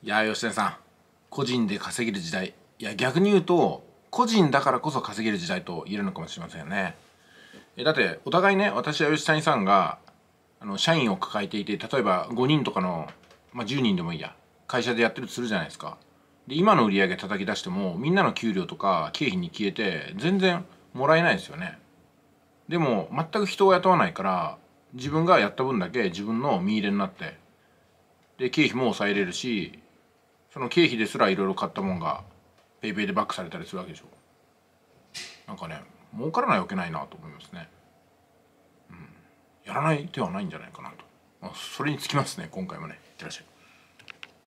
いや吉田さん個人で稼げる時代いや逆に言うと個人だからこそ稼げる時代と言えるのかもしれませんよねえだってお互いね私や吉谷さんがあの社員を抱えていて例えば5人とかの、まあ、10人でもいいや会社でやってるとするじゃないですかで今の売り上げ叩き出してもみんなの給料とか経費に消えて全然もらえないですよねでも全く人を雇わないから自分がやった分だけ自分の身入れになってで経費も抑えれるしその経費ですらいろいろ買ったもんが PayPay でバックされたりするわけでしょなんかね儲からないわけないなと思いますねうんやらない手はないんじゃないかなと、まあ、それにつきますね今回もねいってらっしゃい